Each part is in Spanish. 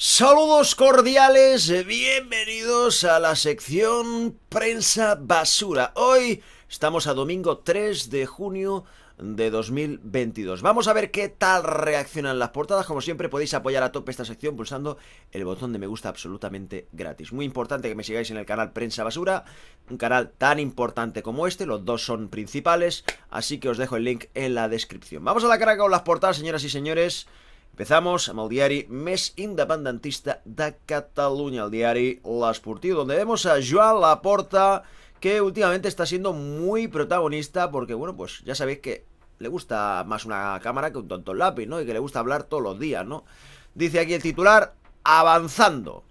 Saludos cordiales, bienvenidos a la sección Prensa Basura. Hoy estamos a domingo 3 de junio de 2022. Vamos a ver qué tal reaccionan las portadas. Como siempre podéis apoyar a tope esta sección pulsando el botón de me gusta absolutamente gratis. Muy importante que me sigáis en el canal Prensa Basura, un canal tan importante como este, los dos son principales, así que os dejo el link en la descripción. Vamos a la cara con las portadas, señoras y señores. Empezamos al el diari més independentista de Catalunya, el diari L'Esportiu, donde vemos a Joan Laporta, que últimamente está siendo muy protagonista porque, bueno, pues ya sabéis que le gusta más una cámara que un tonto lápiz, ¿no? Y que le gusta hablar todos los días, ¿no? Dice aquí el titular, avanzando.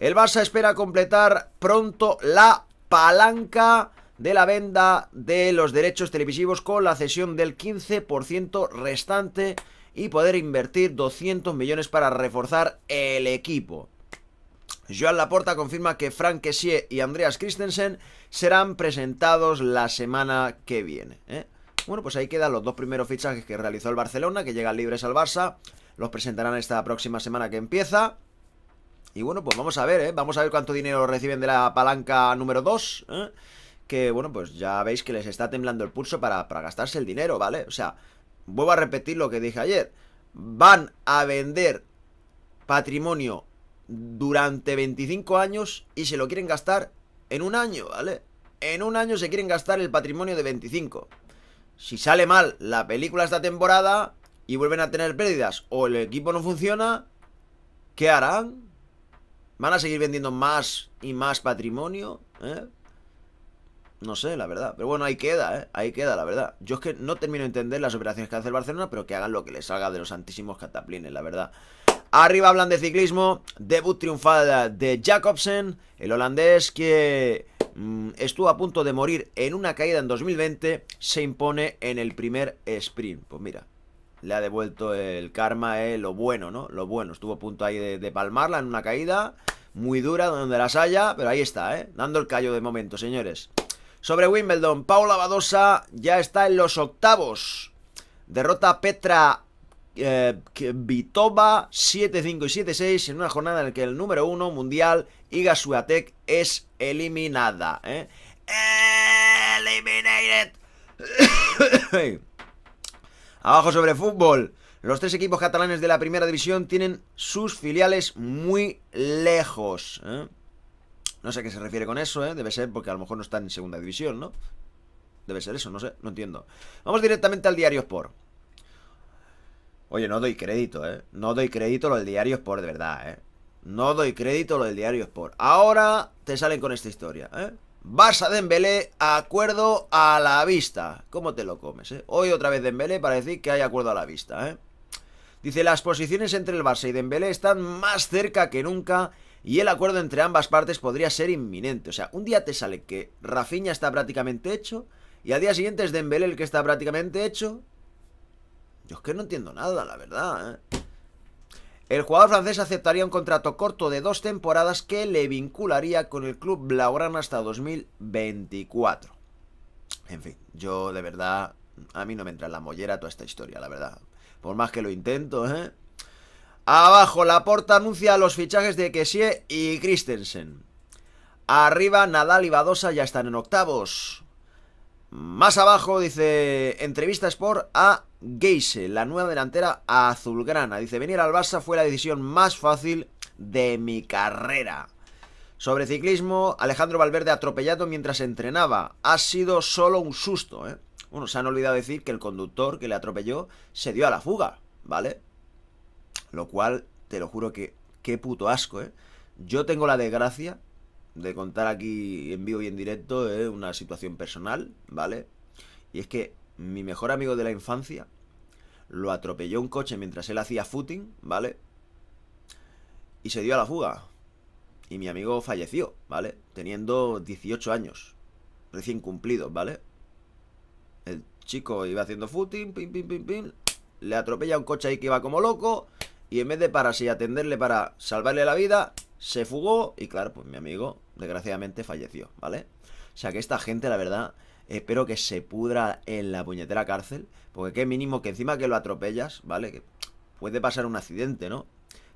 El Barça espera completar pronto la palanca de la venda de los derechos televisivos con la cesión del 15% restante y poder invertir 200 millones para reforzar el equipo. Joan Laporta confirma que Frank Kessie y Andreas Christensen serán presentados la semana que viene. ¿eh? Bueno, pues ahí quedan los dos primeros fichajes que realizó el Barcelona, que llegan libres al Barça. Los presentarán esta próxima semana que empieza. Y bueno, pues vamos a ver, ¿eh? Vamos a ver cuánto dinero reciben de la palanca número 2, ¿eh? Que, bueno, pues ya veis que les está temblando el pulso para, para gastarse el dinero, ¿vale? O sea, vuelvo a repetir lo que dije ayer, van a vender patrimonio durante 25 años y se lo quieren gastar en un año, ¿vale? En un año se quieren gastar el patrimonio de 25. Si sale mal la película esta temporada y vuelven a tener pérdidas o el equipo no funciona, ¿qué harán? ¿Van a seguir vendiendo más y más patrimonio? ¿Eh? No sé, la verdad. Pero bueno, ahí queda, ¿eh? Ahí queda, la verdad. Yo es que no termino de entender las operaciones que hace el Barcelona, pero que hagan lo que les salga de los santísimos cataplines, la verdad. Arriba hablan de ciclismo, debut triunfada de Jacobsen, el holandés que mm, estuvo a punto de morir en una caída en 2020, se impone en el primer sprint. Pues mira, le ha devuelto el karma, eh, lo bueno, ¿no? Lo bueno, estuvo a punto ahí de, de palmarla en una caída muy dura, donde las haya, pero ahí está, ¿eh? Dando el callo de momento, señores. Sobre Wimbledon, Paula Badosa ya está en los octavos. Derrota Petra eh, 7-5 y 7-6 en una jornada en la que el número uno mundial Iga Swiatek es eliminada. ¿eh? Eliminated. Abajo sobre fútbol. Los tres equipos catalanes de la primera división tienen sus filiales muy lejos. ¿eh? No sé a qué se refiere con eso, ¿eh? Debe ser porque a lo mejor no están en segunda división, ¿no? Debe ser eso, no sé, no entiendo. Vamos directamente al diario Sport. Oye, no doy crédito, ¿eh? No doy crédito lo del diario Sport, de verdad, ¿eh? No doy crédito lo del diario Sport. Ahora te salen con esta historia, ¿eh? Barça Dembélé, acuerdo a la vista. ¿Cómo te lo comes, eh? Hoy otra vez Dembélé para decir que hay acuerdo a la vista, ¿eh? Dice, las posiciones entre el Barça y Dembélé están más cerca que nunca y el acuerdo entre ambas partes podría ser inminente. O sea, un día te sale que Rafinha está prácticamente hecho y al día siguiente es Dembélé el que está prácticamente hecho. Yo es que no entiendo nada, la verdad. ¿eh? El jugador francés aceptaría un contrato corto de dos temporadas que le vincularía con el club blaugrana hasta 2024. En fin, yo de verdad, a mí no me entra en la mollera toda esta historia, la verdad. Por más que lo intento, ¿eh? Abajo, porta anuncia los fichajes de Kessie y Christensen. Arriba, Nadal y Badosa ya están en octavos. Más abajo dice entrevista Sport a Geise, la nueva delantera azulgrana. Dice, venir al Barça fue la decisión más fácil de mi carrera. Sobre ciclismo, Alejandro Valverde atropellado mientras entrenaba. Ha sido solo un susto, ¿eh? Bueno, se han olvidado decir que el conductor que le atropelló se dio a la fuga, ¿vale? Lo cual, te lo juro que qué puto asco, ¿eh? Yo tengo la desgracia de contar aquí en vivo y en directo ¿eh? una situación personal, ¿vale? Y es que mi mejor amigo de la infancia lo atropelló un coche mientras él hacía footing, ¿vale? Y se dio a la fuga. Y mi amigo falleció, ¿vale? Teniendo 18 años, recién cumplidos, ¿vale? El chico iba haciendo footing, pim, pim, pim, pim. Le atropella un coche ahí que iba como loco. Y en vez de pararse y atenderle para salvarle la vida, se fugó. Y claro, pues mi amigo, desgraciadamente, falleció, ¿vale? O sea que esta gente, la verdad, espero que se pudra en la puñetera cárcel. Porque qué mínimo que encima que lo atropellas, ¿vale? Que puede pasar un accidente, ¿no?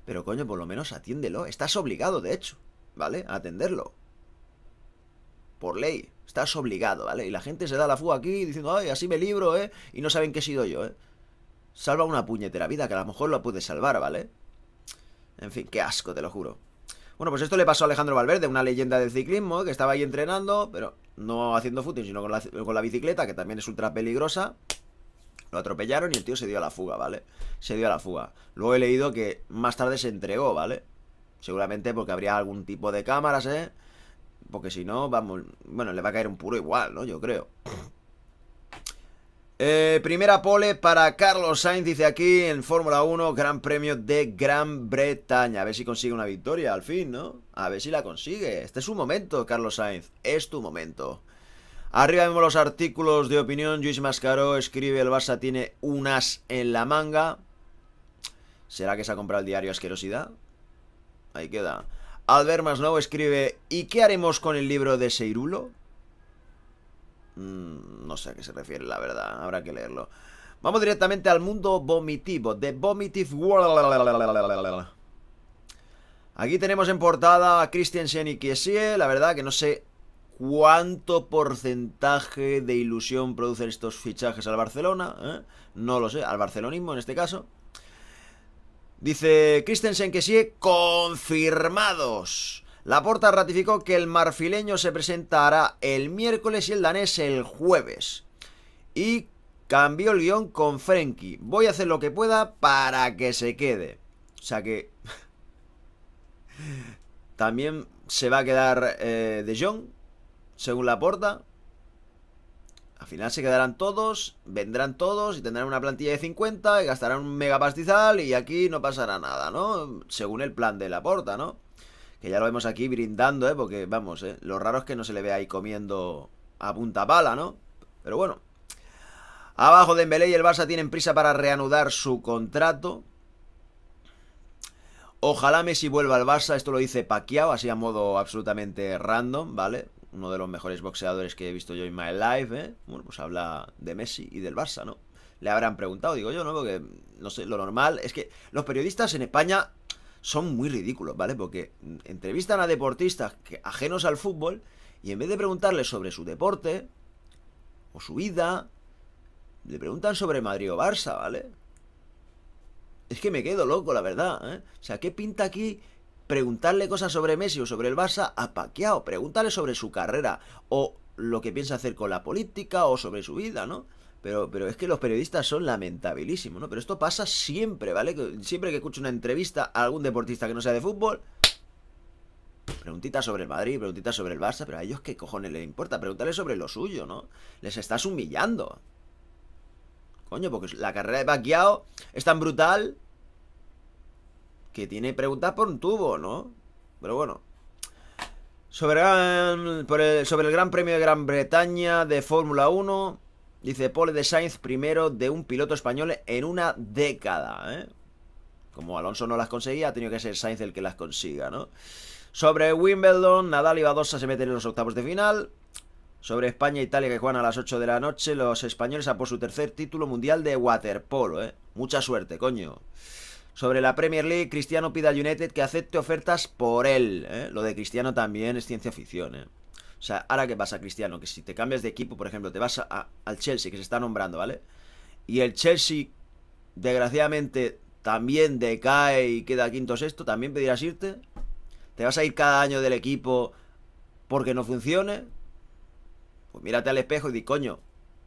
Pero coño, por lo menos atiéndelo. Estás obligado, de hecho, ¿vale? A atenderlo. Por ley estás obligado, ¿vale? Y la gente se da la fuga aquí diciendo, ay, así me libro, ¿eh? Y no saben qué he sido yo, ¿eh? Salva una puñetera vida, que a lo mejor la pude salvar, ¿vale? En fin, qué asco, te lo juro. Bueno, pues esto le pasó a Alejandro Valverde, una leyenda del ciclismo, que estaba ahí entrenando, pero no haciendo footing, sino con la, con la bicicleta, que también es ultra peligrosa. Lo atropellaron y el tío se dio a la fuga, ¿vale? Se dio a la fuga. Luego he leído que más tarde se entregó, ¿vale? Seguramente porque habría algún tipo de cámaras, ¿eh? Porque si no, vamos... Bueno, le va a caer un puro igual, ¿no? Yo creo. Eh, primera pole para Carlos Sainz, dice aquí, en Fórmula 1, Gran Premio de Gran Bretaña. A ver si consigue una victoria, al fin, ¿no? A ver si la consigue. Este es su momento, Carlos Sainz. Es tu momento. Arriba vemos los artículos de opinión. Luis Mascaró escribe, el Barça tiene un as en la manga. ¿Será que se ha comprado el diario Asquerosidad? Ahí queda. Albert Masnou escribe, ¿y qué haremos con el libro de Seirulo? Mm, no sé a qué se refiere, la verdad, habrá que leerlo. Vamos directamente al mundo vomitivo, The Vomitive World. Aquí tenemos en portada a Christiansen y Kiesie, la verdad que no sé cuánto porcentaje de ilusión producen estos fichajes al Barcelona, ¿eh? no lo sé, al barcelonismo en este caso. Dice Christensen que sí, confirmados. la porta ratificó que el marfileño se presentará el miércoles y el danés el jueves. Y cambió el guión con Frenkie. Voy a hacer lo que pueda para que se quede. O sea que... También se va a quedar eh, De Jong, según la porta al final se quedarán todos, vendrán todos y tendrán una plantilla de 50 y gastarán un mega pastizal y aquí no pasará nada, ¿no? Según el plan de la porta, ¿no? Que ya lo vemos aquí brindando, ¿eh? Porque, vamos, ¿eh? Lo raro es que no se le ve ahí comiendo a punta pala, ¿no? Pero bueno. Abajo Dembélé y el Barça tienen prisa para reanudar su contrato. Ojalá Messi vuelva al Barça, esto lo dice Paquiao, así a modo absolutamente random, ¿vale? uno de los mejores boxeadores que he visto yo en my life, ¿eh? Bueno, pues habla de Messi y del Barça, ¿no? Le habrán preguntado, digo yo, ¿no? Porque, no sé, lo normal es que los periodistas en España son muy ridículos, ¿vale? Porque entrevistan a deportistas ajenos al fútbol y en vez de preguntarles sobre su deporte o su vida, le preguntan sobre Madrid o Barça, ¿vale? Es que me quedo loco, la verdad, ¿eh? O sea, ¿qué pinta aquí preguntarle cosas sobre Messi o sobre el Barça a Paquiao, preguntarle sobre su carrera o lo que piensa hacer con la política o sobre su vida, ¿no? Pero, pero es que los periodistas son lamentabilísimos, ¿no? Pero esto pasa siempre, ¿vale? Siempre que escucho una entrevista a algún deportista que no sea de fútbol, preguntitas sobre el Madrid, preguntitas sobre el Barça, pero a ellos qué cojones les importa, preguntarle sobre lo suyo, ¿no? Les estás humillando. Coño, porque la carrera de Paquiao es tan brutal que tiene preguntas por un tubo, ¿no? Pero bueno. Sobre, el, sobre el Gran Premio de Gran Bretaña de Fórmula 1, dice Pole de Sainz, primero de un piloto español en una década, ¿eh? Como Alonso no las conseguía, ha tenido que ser Sainz el que las consiga, ¿no? Sobre Wimbledon, Nadal y Badosa se meten en los octavos de final. Sobre España e Italia que juegan a las 8 de la noche, los españoles a por su tercer título mundial de waterpolo, ¿eh? Mucha suerte, coño sobre la Premier League, Cristiano pide a United que acepte ofertas por él. ¿eh? Lo de Cristiano también es ciencia ficción. ¿eh? O sea, ahora qué pasa, Cristiano, que si te cambias de equipo, por ejemplo, te vas al Chelsea, que se está nombrando, ¿vale? Y el Chelsea, desgraciadamente, también decae y queda quinto sexto, ¿también pedirás irte? ¿Te vas a ir cada año del equipo porque no funcione? Pues mírate al espejo y di, coño,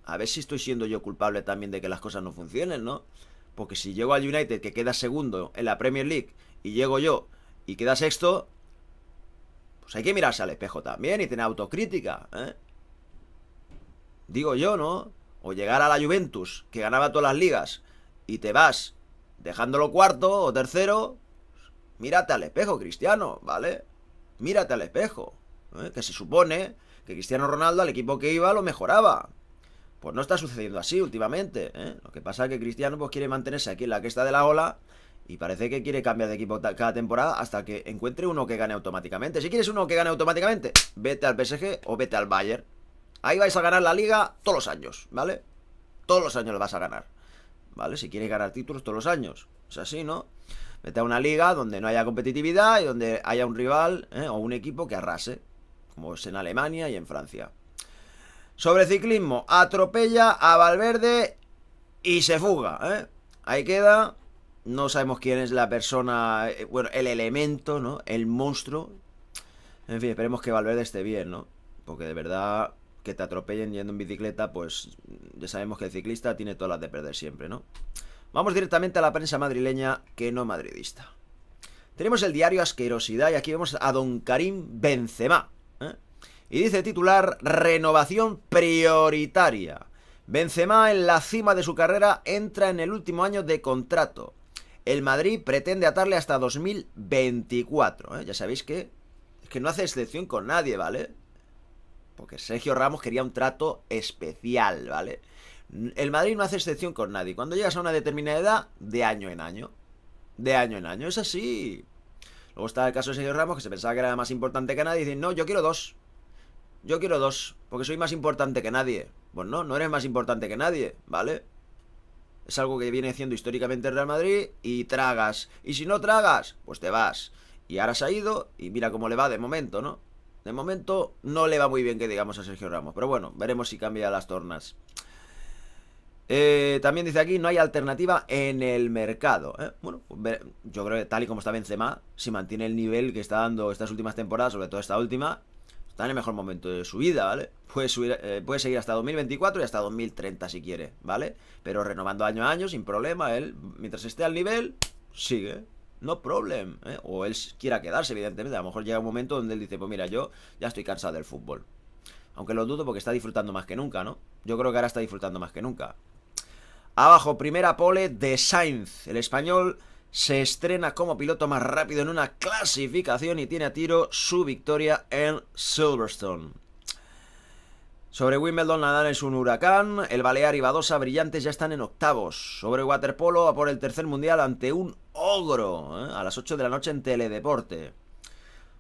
a ver si estoy siendo yo culpable también de que las cosas no funcionen, ¿no? Porque si llego al United, que queda segundo en la Premier League, y llego yo y queda sexto, pues hay que mirarse al espejo también y tener autocrítica, ¿eh? Digo yo, ¿no? O llegar a la Juventus, que ganaba todas las ligas, y te vas dejándolo cuarto o tercero, mírate al espejo, Cristiano, ¿vale? Mírate al espejo, ¿eh? que se supone que Cristiano Ronaldo al equipo que iba lo mejoraba. Pues no está sucediendo así últimamente. ¿eh? Lo que pasa es que Cristiano pues, quiere mantenerse aquí en la que de la ola. Y parece que quiere cambiar de equipo cada temporada hasta que encuentre uno que gane automáticamente. Si quieres uno que gane automáticamente, vete al PSG o vete al Bayern. Ahí vais a ganar la liga todos los años, ¿vale? Todos los años lo vas a ganar. ¿Vale? Si quieres ganar títulos todos los años. Es así, ¿no? Vete a una liga donde no haya competitividad y donde haya un rival ¿eh? o un equipo que arrase. Como es en Alemania y en Francia. Sobre ciclismo, atropella a Valverde y se fuga. ¿eh? Ahí queda. No sabemos quién es la persona, eh, bueno, el elemento, ¿no? El monstruo. En fin, esperemos que Valverde esté bien, ¿no? Porque de verdad que te atropellen yendo en bicicleta, pues ya sabemos que el ciclista tiene todas las de perder siempre, ¿no? Vamos directamente a la prensa madrileña que no madridista. Tenemos el diario Asquerosidad y aquí vemos a don Karim Benzema. ¿eh? Y dice titular, renovación prioritaria. Benzema en la cima de su carrera entra en el último año de contrato. El Madrid pretende atarle hasta 2024. ¿eh? Ya sabéis que es que no hace excepción con nadie, ¿vale? Porque Sergio Ramos quería un trato especial, ¿vale? El Madrid no hace excepción con nadie. Cuando llegas a una determinada edad, de año en año. De año en año, es así. Luego está el caso de Sergio Ramos, que se pensaba que era más importante que nadie, y dice, no, yo quiero dos. Yo quiero dos, porque soy más importante que nadie. Pues no, no eres más importante que nadie, ¿vale? Es algo que viene haciendo históricamente el Real Madrid y tragas. Y si no tragas, pues te vas. Y ahora se ha ido y mira cómo le va de momento, ¿no? De momento no le va muy bien que digamos a Sergio Ramos, pero bueno, veremos si cambia las tornas. Eh, también dice aquí, no hay alternativa en el mercado. ¿eh? Bueno, pues yo creo que tal y como está Benzema, si mantiene el nivel que está dando estas últimas temporadas, sobre todo esta última, Está en el mejor momento de su vida, ¿vale? Puede, eh, seguir hasta 2024 y hasta 2030 si quiere, ¿vale? Pero renovando año a año, sin problema, él, mientras esté al nivel, sigue. No problem, ¿eh? O él quiera quedarse, evidentemente. A lo mejor llega un momento donde él dice, pues mira, yo ya estoy cansado del fútbol. Aunque lo dudo porque está disfrutando más que nunca, ¿no? Yo creo que ahora está disfrutando más que nunca. Abajo, primera pole de Sainz. El español se estrena como piloto más rápido en una clasificación y tiene a tiro su victoria en Silverstone. Sobre Wimbledon, Nadal es un huracán. El Balear y Badosa Brillantes ya están en octavos. Sobre Waterpolo, a por el tercer mundial ante un ogro. ¿eh? A las 8 de la noche en Teledeporte.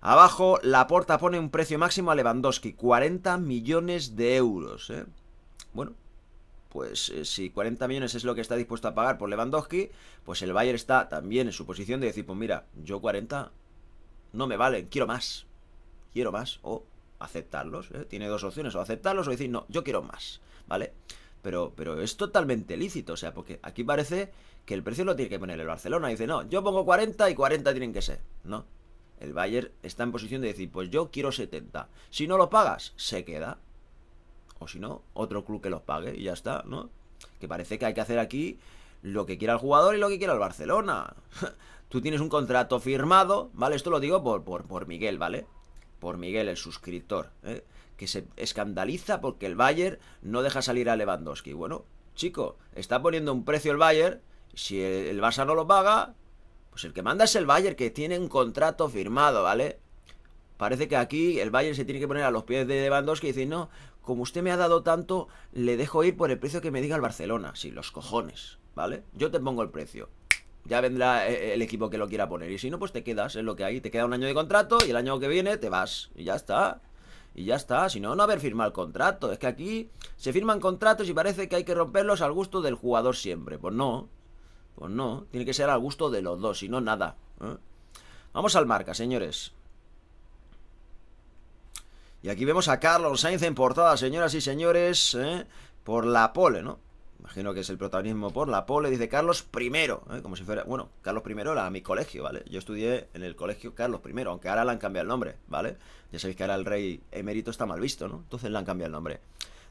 Abajo, Laporta pone un precio máximo a Lewandowski: 40 millones de euros. ¿eh? Bueno, pues eh, si 40 millones es lo que está dispuesto a pagar por Lewandowski, pues el Bayern está también en su posición de decir, pues mira, yo 40 no me valen, quiero más, quiero más, o aceptarlos, ¿eh? tiene dos opciones, o aceptarlos o decir, no, yo quiero más, ¿vale? Pero, pero es totalmente lícito, o sea, porque aquí parece que el precio lo tiene que poner el Barcelona, dice, no, yo pongo 40 y 40 tienen que ser, ¿no? El Bayern está en posición de decir, pues yo quiero 70, si no lo pagas, se queda, o si no, otro club que los pague y ya está, ¿no? Que parece que hay que hacer aquí lo que quiera el jugador y lo que quiera el Barcelona. Tú tienes un contrato firmado, ¿vale? Esto lo digo por, por, por Miguel, ¿vale? Por Miguel, el suscriptor, ¿eh? que se escandaliza porque el Bayern no deja salir a Lewandowski. Bueno, chico, está poniendo un precio el Bayern, si el Barça no lo paga, pues el que manda es el Bayern, que tiene un contrato firmado, ¿vale? Parece que aquí el Bayern se tiene que poner a los pies de Lewandowski y decir, no, como usted me ha dado tanto, le dejo ir por el precio que me diga el Barcelona. Sí, los cojones, ¿vale? Yo te pongo el precio. Ya vendrá eh, eh, el equipo que lo quiera poner. Y si no, pues te quedas, es lo que hay. Te queda un año de contrato y el año que viene te vas. Y ya está. Y ya está. Si no, no haber firmado el contrato. Es que aquí se firman contratos y parece que hay que romperlos al gusto del jugador siempre. Pues no. Pues no. Tiene que ser al gusto de los dos. Si no, nada. ¿eh? Vamos al marca, señores. Y aquí vemos a Carlos Sainz en portada, señoras y señores, ¿eh? por la pole, ¿no? Imagino que es el protagonismo por la pole, dice Carlos I, ¿eh? como si fuera, bueno, Carlos I era mi colegio, ¿vale? Yo estudié en el colegio Carlos I, aunque ahora le han cambiado el nombre, ¿vale? Ya sabéis que ahora el rey emérito está mal visto, ¿no? Entonces le han cambiado el nombre.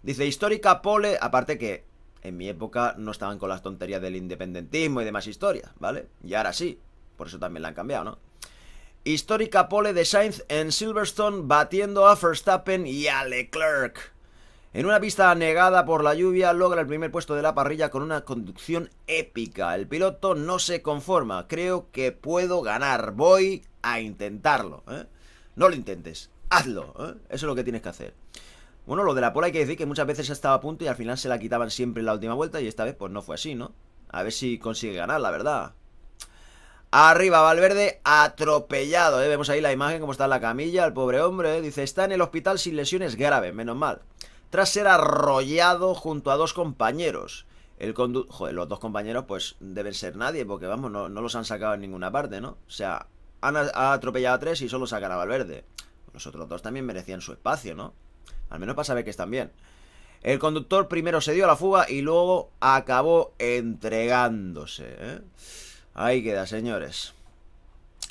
Dice, histórica pole, aparte que en mi época no estaban con las tonterías del independentismo y demás historias, ¿vale? Y ahora sí, por eso también la han cambiado, ¿no? Histórica pole de Sainz en Silverstone batiendo a Verstappen y a Leclerc. En una pista negada por la lluvia logra el primer puesto de la parrilla con una conducción épica. El piloto no se conforma. Creo que puedo ganar. Voy a intentarlo. ¿eh? No lo intentes. Hazlo. ¿eh? Eso es lo que tienes que hacer. Bueno, lo de la pole hay que decir que muchas veces estaba a punto y al final se la quitaban siempre en la última vuelta y esta vez pues no fue así, ¿no? A ver si consigue ganar, la verdad. Arriba Valverde atropellado, ¿eh? vemos ahí la imagen como está en la camilla, el pobre hombre, ¿eh? dice, está en el hospital sin lesiones graves, menos mal. Tras ser arrollado junto a dos compañeros. El condu Joder, los dos compañeros pues deben ser nadie, porque vamos, no, los han sacado en ninguna parte, ¿no? O sea, han atropellado a tres y solo sacan a Valverde. Los otros dos también merecían su espacio, ¿no? Al menos para saber que están bien. El conductor primero se dio a la fuga y luego acabó entregándose, ¿eh? Ahí queda, señores.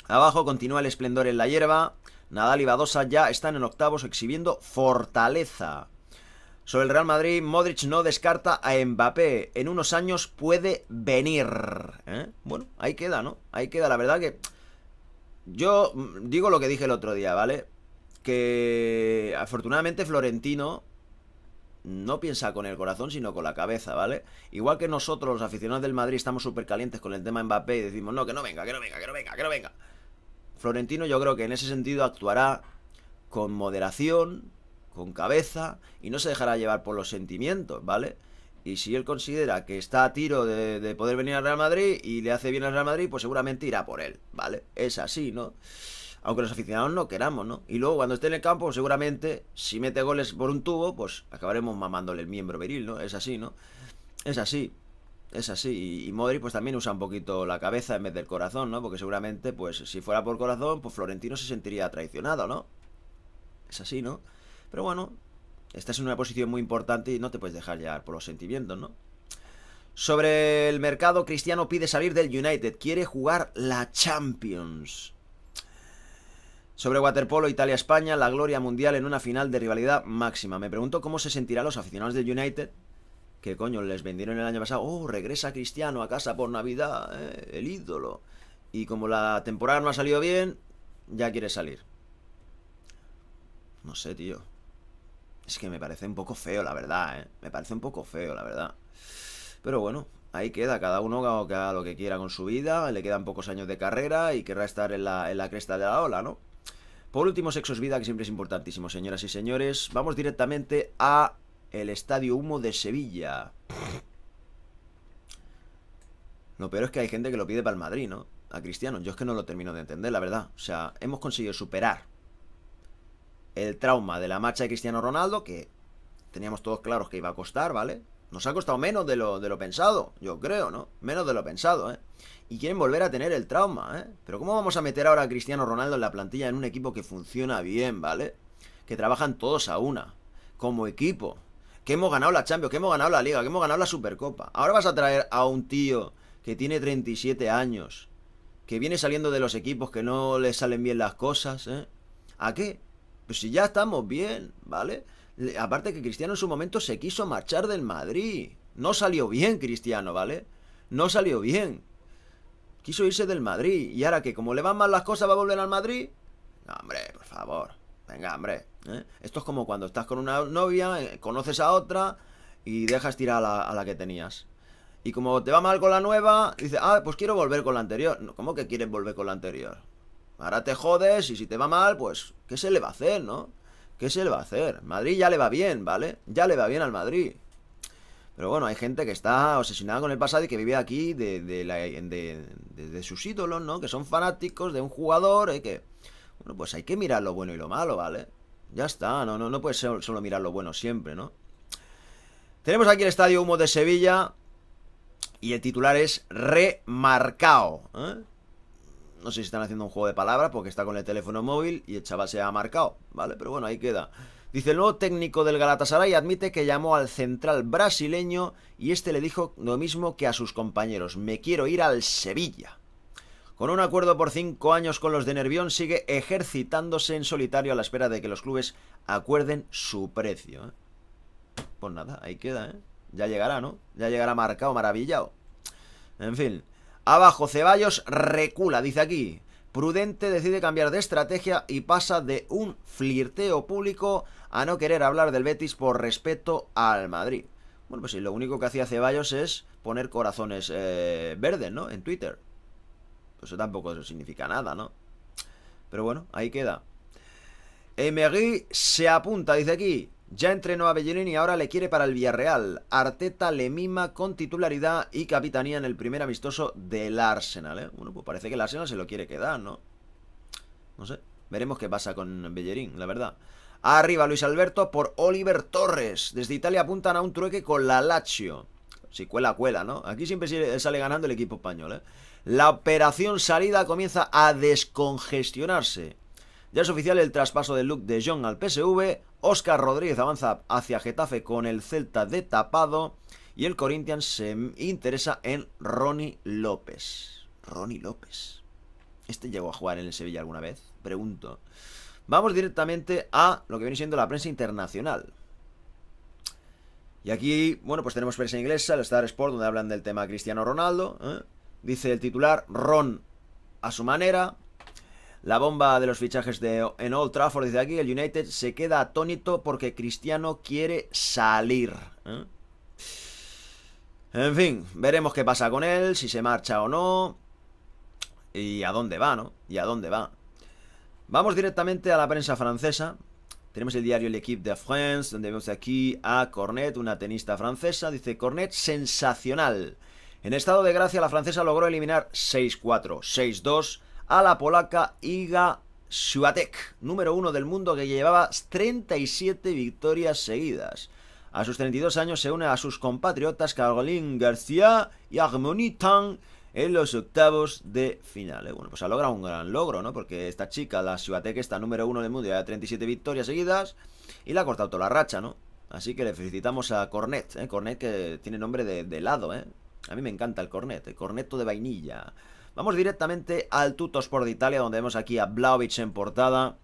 Abajo continúa el esplendor en la hierba. Nadal y Badosa ya están en octavos exhibiendo fortaleza. Sobre el Real Madrid, Modric no descarta a Mbappé. En unos años puede venir. ¿eh? Bueno, ahí queda, ¿no? Ahí queda. La verdad que yo digo lo que dije el otro día, ¿vale? Que afortunadamente Florentino no piensa con el corazón, sino con la cabeza, ¿vale? Igual que nosotros, los aficionados del Madrid, estamos súper calientes con el tema Mbappé y decimos, no, que no venga, que no venga, que no venga, que no venga. Florentino yo creo que en ese sentido actuará con moderación, con cabeza y no se dejará llevar por los sentimientos, ¿vale? Y si él considera que está a tiro de, de poder venir al Real Madrid y le hace bien al Real Madrid, pues seguramente irá por él, ¿vale? Es así, ¿no? aunque los aficionados no queramos, ¿no? Y luego cuando esté en el campo, seguramente, si mete goles por un tubo, pues acabaremos mamándole el miembro viril, ¿no? Es así, ¿no? Es así. Es así, y, Modri, pues también usa un poquito la cabeza en vez del corazón, ¿no? Porque seguramente, pues, si fuera por corazón, pues Florentino se sentiría traicionado, ¿no? Es así, ¿no? Pero bueno, estás en una posición muy importante y no te puedes dejar llevar por los sentimientos, ¿no? Sobre el mercado, Cristiano pide salir del United, quiere jugar la Champions. Sobre waterpolo Italia-España, la gloria mundial en una final de rivalidad máxima. Me pregunto cómo se sentirán los aficionados del United, que coño les vendieron el año pasado, oh, regresa Cristiano a casa por Navidad, eh, el ídolo. Y como la temporada no ha salido bien, ya quiere salir. No sé, tío. Es que me parece un poco feo, la verdad, ¿eh? Me parece un poco feo, la verdad. Pero bueno, ahí queda. Cada uno haga lo que quiera con su vida. Le quedan pocos años de carrera y querrá estar en la, en la cresta de la ola, ¿no? Por último, Sexos Vida, que siempre es importantísimo, señoras y señores. Vamos directamente a el Estadio Humo de Sevilla. Lo peor es que hay gente que lo pide para el Madrid, ¿no? A Cristiano. Yo es que no lo termino de entender, la verdad. O sea, hemos conseguido superar el trauma de la marcha de Cristiano Ronaldo, que teníamos todos claros que iba a costar, ¿vale? Nos ha costado menos de lo, de lo pensado, yo creo, ¿no? Menos de lo pensado, ¿eh? y quieren volver a tener el trauma, ¿eh? Pero ¿cómo vamos a meter ahora a Cristiano Ronaldo en la plantilla en un equipo que funciona bien, ¿vale? Que trabajan todos a una, como equipo, que hemos ganado la Champions, que hemos ganado la Liga, que hemos ganado la Supercopa. Ahora vas a traer a un tío que tiene 37 años, que viene saliendo de los equipos que no le salen bien las cosas, ¿eh? ¿A qué? Pues si ya estamos bien, ¿vale? Aparte que Cristiano en su momento se quiso marchar del Madrid. No salió bien Cristiano, ¿vale? No salió bien. Quiso irse del Madrid. ¿Y ahora que Como le van mal las cosas, ¿va a volver al Madrid? No, hombre, por favor. Venga, hombre. ¿eh? Esto es como cuando estás con una novia, eh, conoces a otra y dejas tirar a la, que tenías. Y como te va mal con la nueva, dices, ah, pues quiero volver con la anterior. ¿Cómo que quieres volver con la anterior? Ahora te jodes y si te va mal, pues, ¿qué se le va a hacer, no? ¿Qué se le va a hacer? Madrid ya le va bien, ¿vale? Ya le va bien al Madrid. Pero bueno, hay gente que está obsesionada con el pasado y que vive aquí de, sus ídolos, ¿no? Que son fanáticos de un jugador y eh, que... Bueno, pues hay que mirar lo bueno y lo malo, ¿vale? Ya está, no, no, no puedes solo mirar lo bueno siempre, ¿no? Tenemos aquí el Estadio Humo de Sevilla y el titular es remarcado ¿eh? No sé si están haciendo un juego de palabras porque está con el teléfono móvil y el chaval se ha marcado, ¿vale? Pero bueno, ahí queda. Dice, el nuevo técnico del Galatasaray admite que llamó al central brasileño y este le dijo lo mismo que a sus compañeros, me quiero ir al Sevilla. Con un acuerdo por cinco años con los de Nervión, sigue ejercitándose en solitario a la espera de que los clubes acuerden su precio. ¿eh? Pues nada, ahí queda, ¿eh? Ya llegará, ¿no? Ya llegará marcado, maravillado. En fin. Abajo, Ceballos recula, dice aquí. Prudente decide cambiar de estrategia y pasa de un flirteo público a no querer hablar del Betis por respeto al Madrid. Bueno, pues sí, lo único que hacía Ceballos es poner corazones eh, verdes, ¿no? En Twitter. Pues eso tampoco significa nada, ¿no? Pero bueno, ahí queda. Emery se apunta, dice aquí. Ya entrenó a Bellerín y ahora le quiere para el Villarreal. Arteta le mima con titularidad y capitanía en el primer amistoso del Arsenal. ¿eh? Bueno, pues parece que el Arsenal se lo quiere quedar, ¿no? No sé. Veremos qué pasa con Bellerín, la verdad. Arriba Luis Alberto por Oliver Torres. Desde Italia apuntan a un trueque con la Lazio. Si cuela, cuela, ¿no? Aquí siempre sale ganando el equipo español, ¿eh? La operación salida comienza a descongestionarse. Ya es oficial el traspaso de Luke de Jong al PSV. Oscar Rodríguez avanza hacia Getafe con el Celta de tapado. Y el Corinthians se interesa en Ronnie López. Ronnie López. ¿Este llegó a jugar en el Sevilla alguna vez? Pregunto. Vamos directamente a lo que viene siendo la prensa internacional. Y aquí, bueno, pues tenemos prensa inglesa, el Star Sport, donde hablan del tema Cristiano Ronaldo. ¿eh? Dice el titular, Ron a su manera. La bomba de los fichajes de, en Old Trafford, dice aquí, el United se queda atónito porque Cristiano quiere salir. ¿eh? En fin, veremos qué pasa con él, si se marcha o no. Y a dónde va, ¿no? Y a dónde va. Vamos directamente a la prensa francesa. Tenemos el diario L'Equipe de France, donde vemos aquí a Cornet, una tenista francesa. Dice Cornet, sensacional. En estado de gracia, la francesa logró eliminar 6-4, 6-2 a la polaca Iga Swiatek, número uno del mundo que llevaba 37 victorias seguidas. A sus 32 años se une a sus compatriotas Caroline García y Harmonie Tang, en los octavos de final. Bueno, pues ha logrado un gran logro, ¿no? Porque esta chica, la que está número uno del mundo, ya 37 victorias seguidas y la ha cortado toda la racha, ¿no? Así que le felicitamos a Cornet, ¿eh? Cornet que tiene nombre de, de helado, ¿eh? A mí me encanta el Cornet, el Corneto de vainilla. Vamos directamente al Tuttosport de Italia, donde vemos aquí a Blaovic en portada.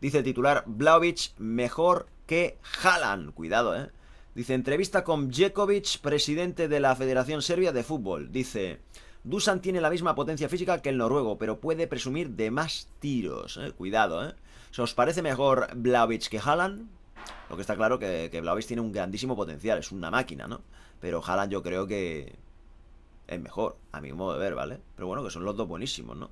Dice el titular, Blaovic mejor que Haaland. Cuidado, ¿eh? Dice, entrevista con Djekovic, presidente de la Federación Serbia de Fútbol. Dice, Dusan tiene la misma potencia física que el noruego, pero puede presumir de más tiros. Eh. cuidado, ¿eh? os parece mejor Blavich que Haaland? Lo que está claro que, que tiene un grandísimo potencial, es una máquina, ¿no? Pero Haaland yo creo que es mejor, a mi modo de ver, ¿vale? Pero bueno, que son los dos buenísimos, ¿no?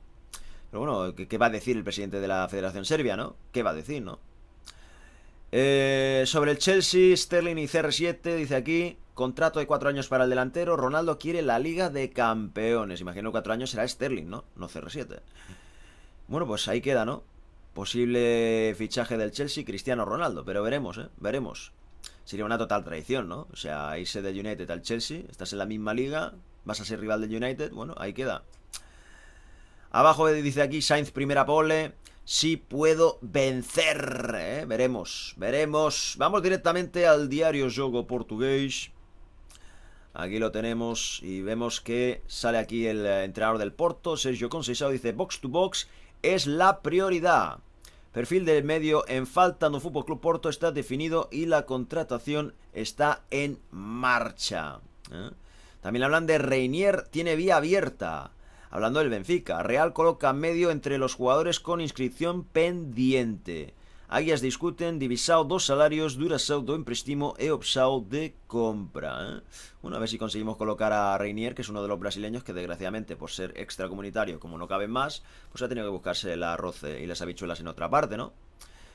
Pero bueno, ¿qué, va a decir el presidente de la Federación Serbia, no? ¿Qué va a decir, no? Eh, sobre el Chelsea, Sterling y CR7, dice aquí... Contrato de cuatro años para el delantero. Ronaldo quiere la Liga de Campeones. Imagino cuatro años será Sterling, ¿no? No CR7. Bueno, pues ahí queda, ¿no? Posible fichaje del Chelsea, Cristiano Ronaldo. Pero veremos, ¿eh? Veremos. Sería una total traición, ¿no? O sea, irse del United al Chelsea. Estás en la misma liga. Vas a ser rival del United. Bueno, ahí queda. Abajo dice aquí Sainz primera pole. Si puedo vencer. ¿eh? Veremos, veremos. Vamos directamente al diario Jogo Portugués. Aquí lo tenemos y vemos que sale aquí el eh, entrenador del Porto, Sergio Conceição, dice box to box es la prioridad. Perfil del medio en falta, no Fútbol Club Porto está definido y la contratación está en marcha. ¿eh? También hablan de Reinier, tiene vía abierta. Hablando del Benfica, Real coloca medio entre los jugadores con inscripción pendiente. Aguias discuten, divisao dos salarios, Durasao do empréstimo e Opsao de compra. ¿eh? Bueno, a si conseguimos colocar a Reinier, que es uno de los brasileños que desgraciadamente por ser extracomunitario, como no cabe más, pues ha tenido que buscarse el arroz eh, y las habichuelas en otra parte, ¿no?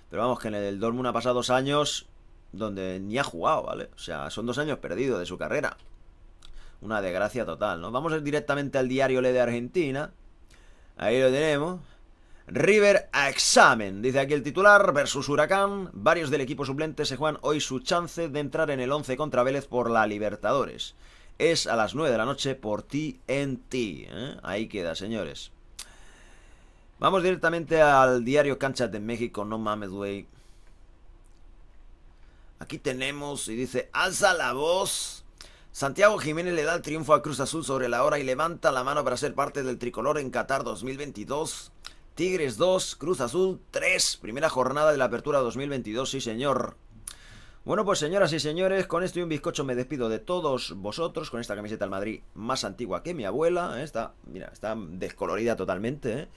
Pero vamos, que en el Dortmund ha pasado dos años donde ni ha jugado, ¿vale? O sea, son dos años perdidos de su carrera. Una desgracia total, ¿no? Vamos directamente al diario Le de Argentina. Ahí lo tenemos. River a examen, dice aquí el titular, versus Huracán. Varios del equipo suplente se juegan hoy su chance de entrar en el 11 contra Vélez por la Libertadores. Es a las 9 de la noche por TNT. ¿eh? Ahí queda, señores. Vamos directamente al diario canchas de México, no mames, güey. Aquí tenemos, y dice, alza la voz. Santiago Jiménez le da el triunfo a Cruz Azul sobre la hora y levanta la mano para ser parte del tricolor en Qatar 2022. Tigres 2, Cruz Azul 3. Primera jornada de la apertura 2022, sí señor. Bueno, pues señoras y señores, con esto y un bizcocho me despido de todos vosotros, con esta camiseta del Madrid más antigua que mi abuela, ¿eh? está, mira, está descolorida totalmente. ¿eh?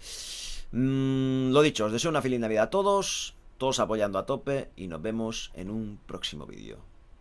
Mm, lo dicho, os deseo una feliz Navidad a todos, todos apoyando a tope y nos vemos en un próximo vídeo.